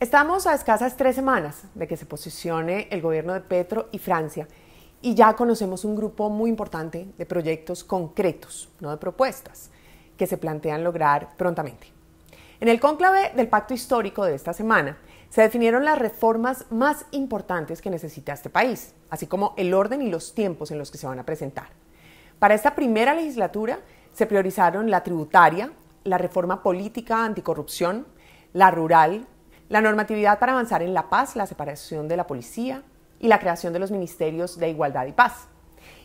Estamos a escasas tres semanas de que se posicione el gobierno de Petro y Francia y ya conocemos un grupo muy importante de proyectos concretos, no de propuestas, que se plantean lograr prontamente. En el cónclave del pacto histórico de esta semana se definieron las reformas más importantes que necesita este país, así como el orden y los tiempos en los que se van a presentar. Para esta primera legislatura se priorizaron la tributaria, la reforma política anticorrupción, la rural, la normatividad para avanzar en la paz, la separación de la policía y la creación de los ministerios de igualdad y paz.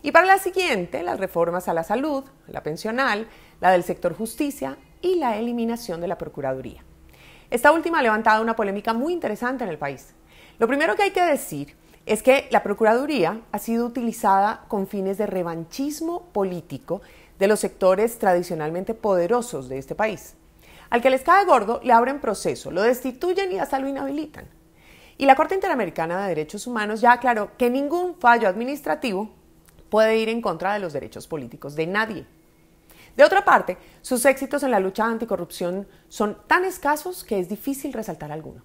Y para la siguiente, las reformas a la salud, la pensional, la del sector justicia y la eliminación de la Procuraduría. Esta última ha levantado una polémica muy interesante en el país. Lo primero que hay que decir es que la Procuraduría ha sido utilizada con fines de revanchismo político de los sectores tradicionalmente poderosos de este país. Al que les cae gordo, le abren proceso, lo destituyen y hasta lo inhabilitan. Y la Corte Interamericana de Derechos Humanos ya aclaró que ningún fallo administrativo puede ir en contra de los derechos políticos de nadie. De otra parte, sus éxitos en la lucha anticorrupción son tan escasos que es difícil resaltar alguno,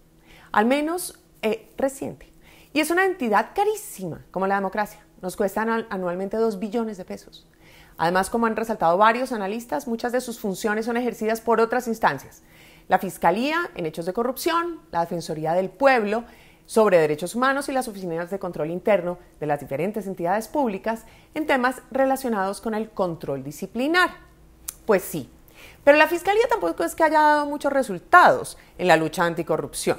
al menos eh, reciente. Y es una entidad carísima como la democracia. Nos cuestan anualmente 2 billones de pesos. Además, como han resaltado varios analistas, muchas de sus funciones son ejercidas por otras instancias. La Fiscalía en hechos de corrupción, la Defensoría del Pueblo sobre derechos humanos y las oficinas de control interno de las diferentes entidades públicas en temas relacionados con el control disciplinar. Pues sí, pero la Fiscalía tampoco es que haya dado muchos resultados en la lucha anticorrupción.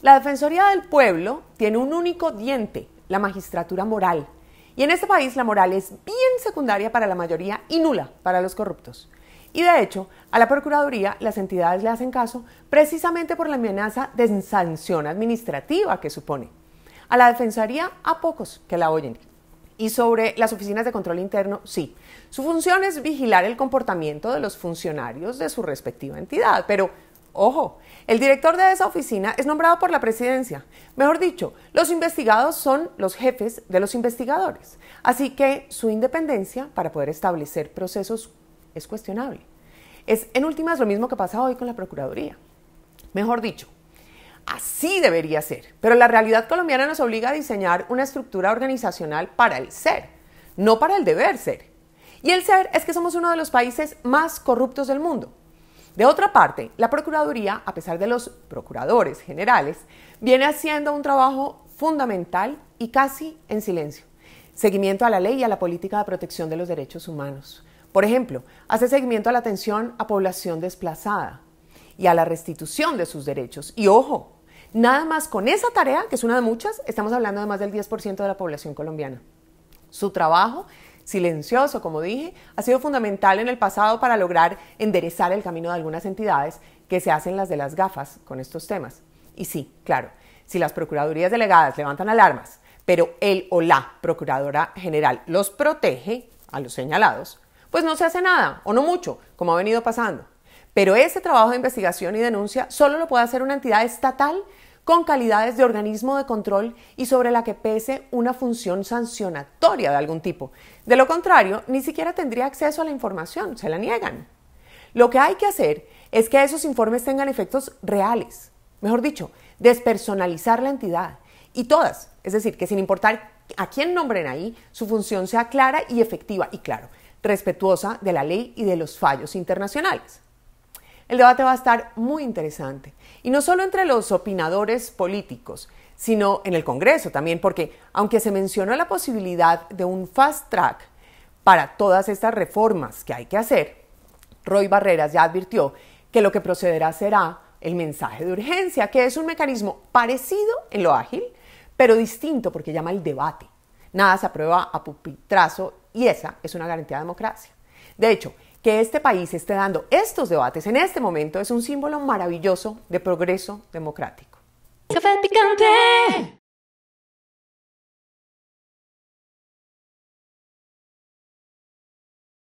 La Defensoría del Pueblo tiene un único diente, la magistratura moral, y en este país la moral es bien secundaria para la mayoría y nula para los corruptos. Y de hecho, a la Procuraduría las entidades le hacen caso precisamente por la amenaza de sanción administrativa que supone. A la Defensoría a pocos que la oyen. Y sobre las oficinas de control interno, sí. Su función es vigilar el comportamiento de los funcionarios de su respectiva entidad, pero Ojo, el director de esa oficina es nombrado por la presidencia. Mejor dicho, los investigados son los jefes de los investigadores. Así que su independencia para poder establecer procesos es cuestionable. Es en últimas lo mismo que pasa hoy con la Procuraduría. Mejor dicho, así debería ser. Pero la realidad colombiana nos obliga a diseñar una estructura organizacional para el ser, no para el deber ser. Y el ser es que somos uno de los países más corruptos del mundo. De otra parte, la Procuraduría, a pesar de los procuradores generales, viene haciendo un trabajo fundamental y casi en silencio. Seguimiento a la ley y a la política de protección de los derechos humanos. Por ejemplo, hace seguimiento a la atención a población desplazada y a la restitución de sus derechos. Y ojo, nada más con esa tarea, que es una de muchas, estamos hablando de más del 10% de la población colombiana. Su trabajo silencioso, como dije, ha sido fundamental en el pasado para lograr enderezar el camino de algunas entidades que se hacen las de las gafas con estos temas. Y sí, claro, si las Procuradurías delegadas levantan alarmas, pero él o la Procuradora General los protege a los señalados, pues no se hace nada, o no mucho, como ha venido pasando. Pero ese trabajo de investigación y denuncia solo lo puede hacer una entidad estatal con calidades de organismo de control y sobre la que pese una función sancionatoria de algún tipo. De lo contrario, ni siquiera tendría acceso a la información, se la niegan. Lo que hay que hacer es que esos informes tengan efectos reales, mejor dicho, despersonalizar la entidad y todas, es decir, que sin importar a quién nombren ahí, su función sea clara y efectiva y claro, respetuosa de la ley y de los fallos internacionales. El debate va a estar muy interesante. Y no solo entre los opinadores políticos, sino en el Congreso también, porque aunque se mencionó la posibilidad de un fast track para todas estas reformas que hay que hacer, Roy Barreras ya advirtió que lo que procederá será el mensaje de urgencia, que es un mecanismo parecido en lo ágil, pero distinto porque llama el debate. Nada se aprueba a pupitrazo y esa es una garantía de democracia. De hecho, que este país esté dando estos debates en este momento es un símbolo maravilloso de progreso democrático.